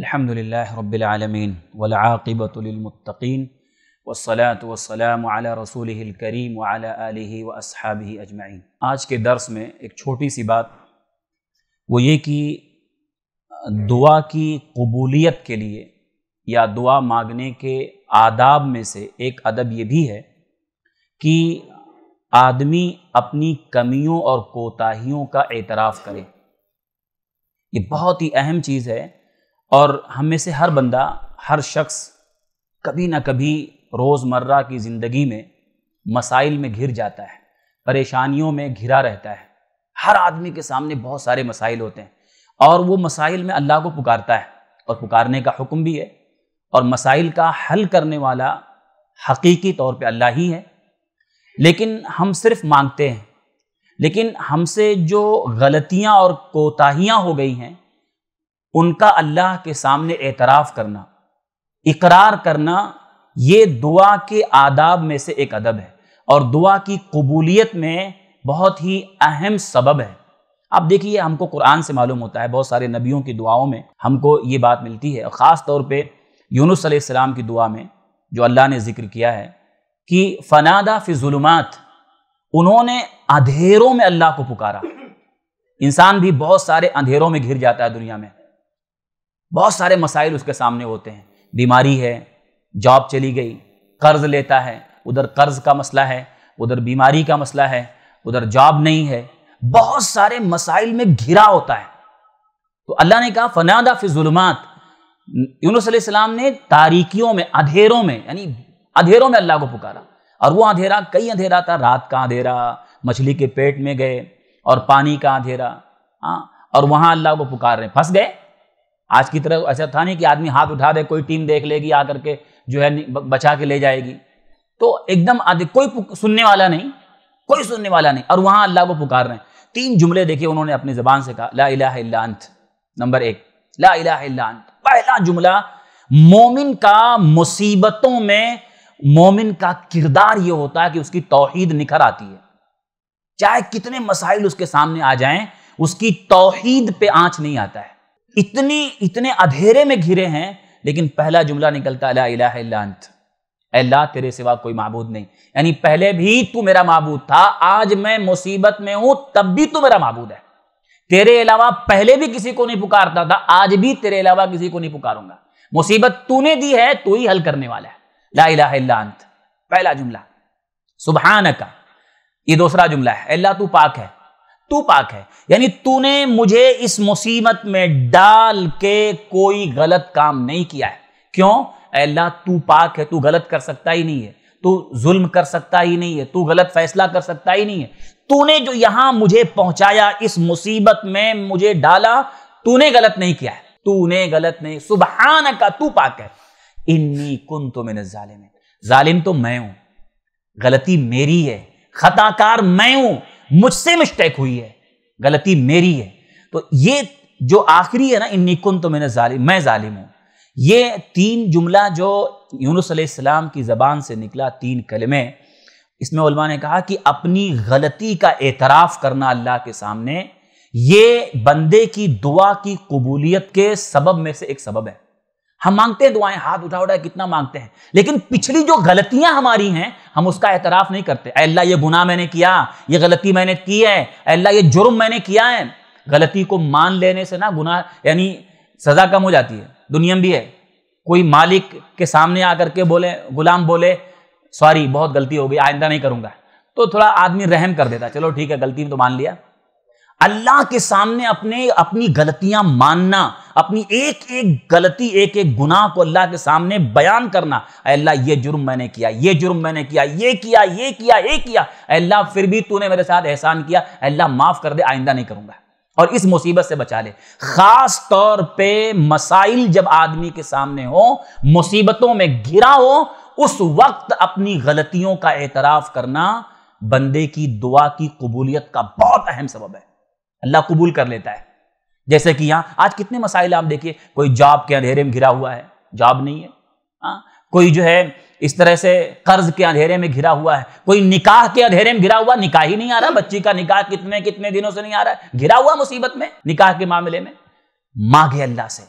الحمد لله رب العالمين والعاقبة للمتقين والصلاة والسلام على रसूल करीम वाल आलि व असहाबी आज के दर्स में एक छोटी सी बात वो ये कि दुआ की कबूलियत के लिए या दुआ मांगने के आदाब में से एक अदब ये भी है कि आदमी अपनी कमियों और कोताहियों का एतराफ़ करे ये बहुत ही अहम चीज़ है और हम में से हर बंदा हर शख्स कभी ना कभी रोज़मर्रा की ज़िंदगी में मसाइल में घिर जाता है परेशानियों में घिरा रहता है हर आदमी के सामने बहुत सारे मसाइल होते हैं और वो मसाइल में अल्लाह को पुकारता है और पुकारने का हुक्म भी है और मसाइल का हल करने वाला हकीकी तौर पे अल्लाह ही है लेकिन हम सिर्फ मांगते हैं लेकिन हमसे जो गलतियां और कोताहियां हो गई हैं उनका अल्लाह के सामने एतराफ़ करना इकरार करना ये दुआ के आदाब में से एक अदब है और दुआ की कबूलियत में बहुत ही अहम सबब है आप देखिए हमको कुरान से मालूम होता है बहुत सारे नबियों की दुआओं में हमको ये बात मिलती है और ख़ास तौर पर यूनुस सलाम की दुआ में जो अल्लाह ने जिक्र किया है कि फ़नादा फ़िजुलमात उन्होंने अंधेरों में अल्लाह को पुकारा इंसान भी बहुत सारे अंधेरों में घिर जाता है दुनिया में बहुत सारे मसाइल उसके सामने होते हैं बीमारी है जॉब चली गई कर्ज लेता है उधर कर्ज का मसला है उधर बीमारी का मसला है उधर जॉब नहीं है बहुत सारे मसाइल में घिरा होता है तो अल्लाह ने कहा फनादा फिजुलमात यूनुसम ने तारीकियों में अंधेरों में यानी अंधेरों में अल्लाह को पुकारा और वो अंधेरा कई अंधेरा था रात का अंधेरा मछली के पेट में गए और पानी का अंधेरा हाँ और वहाँ अल्लाह को पुकार रहे फंस गए आज की तरह ऐसा था नहीं कि आदमी हाथ उठा दे कोई टीम देख लेगी आकर के जो है बचा के ले जाएगी तो एकदम आदि कोई सुनने वाला नहीं कोई सुनने वाला नहीं और वहां अल्लाह को पुकार रहे हैं तीन जुमले देखे उन्होंने अपनी ज़बान से कहा ला इलाह इल्ला अंत नंबर एक ला इलाह इल्ला अंत पहला जुमला मोमिन का मुसीबतों में मोमिन का किरदार यह होता है कि उसकी तोहहीद निखर आती है चाहे कितने मसाइल उसके सामने आ जाएं उसकी तोहहीद पे आंच नहीं आता है इतनी इतने अधेरे में घिरे हैं लेकिन पहला जुमला निकलता ला इलाह अंत अल्लाह तेरे सिवा कोई महबूद नहीं यानी पहले भी तू मेरा मबूद था आज मैं मुसीबत में हूं तब भी तू मेरा मबूद है तेरे अलावा पहले भी किसी को नहीं पुकारता था आज भी तेरे अलावा किसी को नहीं पुकारूंगा मुसीबत तूने दी है तू ही हल करने वाला है ला इलाह अंत पहला जुमला सुबहान का ये दूसरा जुमला है अल्लाह तू पाक है तू पाक है यानी तूने मुझे इस मुसीबत में डाल के कोई गलत काम नहीं किया है क्यों अल्लाह तू पाक है तू गलत कर सकता ही नहीं है तू जुल्म कर सकता ही नहीं है तू गलत फैसला कर सकता ही नहीं है तूने जो यहां मुझे पहुंचाया इस मुसीबत में मुझे डाला तूने गलत नहीं किया है तूने गलत नहीं सुबहान का तू पाक है इन्नी कुन तो मैंने जालिम है जालिम तो मैं हूं गलती मेरी है खताकार मैं हूं मुझसे मिस्टेक हुई है गलती मेरी है तो ये जो आखिरी है ना निकुन तो मैंने जालिम मैं जालिम हूं ये तीन जुमला जो यूनुसम की ज़बान से निकला तीन कलमे इसमें उलमा ने कहा कि अपनी गलती का एतराफ़ करना अल्लाह के सामने ये बंदे की दुआ की कबूलियत के सबब में से एक सबब है हम मांगते हैं दुआएं हाथ उठा उठा कितना मांगते हैं लेकिन पिछली जो गलतियां हमारी हैं हम उसका एतराफ नहीं करते अल्लाह ये गुना मैंने किया ये गलती मैंने की है अल्लाह ये जुर्म मैंने किया है गलती को मान लेने से ना गुना यानी सजा कम हो जाती है दुनिया भी है कोई मालिक के सामने आकर के बोले गुलाम बोले सॉरी बहुत गलती हो गई आइंदा नहीं करूंगा तो थोड़ा आदमी रहम कर देता चलो ठीक है गलती तो मान लिया अल्लाह के सामने अपने अपनी गलतियां मानना अपनी एक एक गलती एक एक गुनाह को अल्लाह के सामने बयान करना अल्लाह ये जुर्म मैंने किया ये जुर्म मैंने किया ये किया ये किया ये किया अल्लाह फिर भी तूने मेरे साथ एहसान किया अल्लाह माफ़ कर दे आइंदा नहीं करूंगा और इस मुसीबत से बचा ले खास तौर पे मसाइल जब आदमी के सामने हो मुसीबतों में घिरा हो उस वक्त अपनी गलतियों का एतराफ़ करना बंदे की दुआ की कबूलियत का बहुत अहम सबब है अल्लाह कबूल कर लेता है जैसे कि यहाँ आज कितने मसाइल आप देखिए कोई जॉब के अंधेरे में घिरा हुआ है जॉब नहीं है आ? हाँ, कोई जो है इस तरह से कर्ज के अंधेरे में घिरा हुआ है कोई निकाह के अंधेरे में घिरा हुआ निकाह ही नहीं आ रहा बच्ची का निकाह कितने कितने दिनों से नहीं आ रहा है घिरा हुआ मुसीबत में निकाह के मामले में मांगे अल्लाह से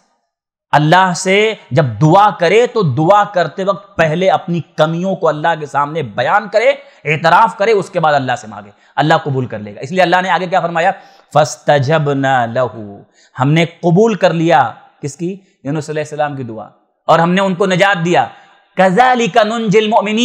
अल्लाह से जब दुआ करे तो दुआ करते वक्त पहले अपनी कमियों को अल्लाह के सामने बयान करे एतराफ़ करे उसके बाद अल्लाह से मांगे अल्लाह कबूल कर लेगा इसलिए अल्लाह ने आगे क्या फरमाया फस्त जब ना लहू हमने कबूल कर लिया किसकी यूनुस सलाम की दुआ और हमने उनको नजात दिया कजाली कनुजिल मोमिन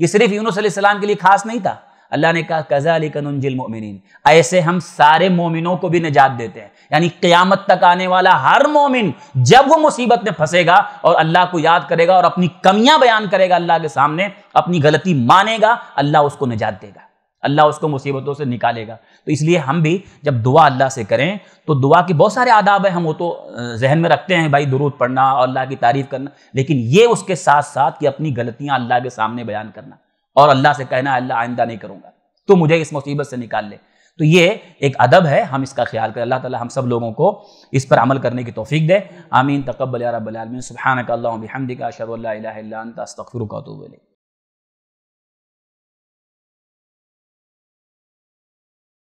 ये सिर्फ यूनुस सलाम के लिए खास नहीं था अल्लाह ने कहा कजाली जिल मोमिन ऐसे हम सारे मोमिनों को भी नजात देते हैं यानी क्यामत तक आने वाला हर मोमिन जब वो मुसीबत में फंसेगा और अल्लाह को याद करेगा और अपनी कमियां बयान करेगा अल्लाह के सामने अपनी गलती मानेगा अल्लाह उसको निजात देगा अल्लाह उसको मुसीबतों से निकालेगा तो इसलिए हम भी जब दुआ अल्लाह से करें तो दुआ के बहुत सारे आदाब हैं हम वो तो जहन में रखते हैं भाई दुरूद पढ़ना और अल्लाह की तारीफ़ करना लेकिन ये उसके साथ साथ कि अपनी गलतियाँ अल्लाह के सामने बयान करना और अल्लाह से कहना अल्लाह आइंदा नहीं करूँगा तो मुझे इस मुसीबत से निकाल ले तो ये एक अदब है हम इसका ख्याल करें अल्लाह ताला हम सब लोगों को इस पर अमल करने की तौफीक दे आमीन तकबल रबालमीन सुबहानक अल्लाह हमदिका शरल्ला अस्तफ़िर का तो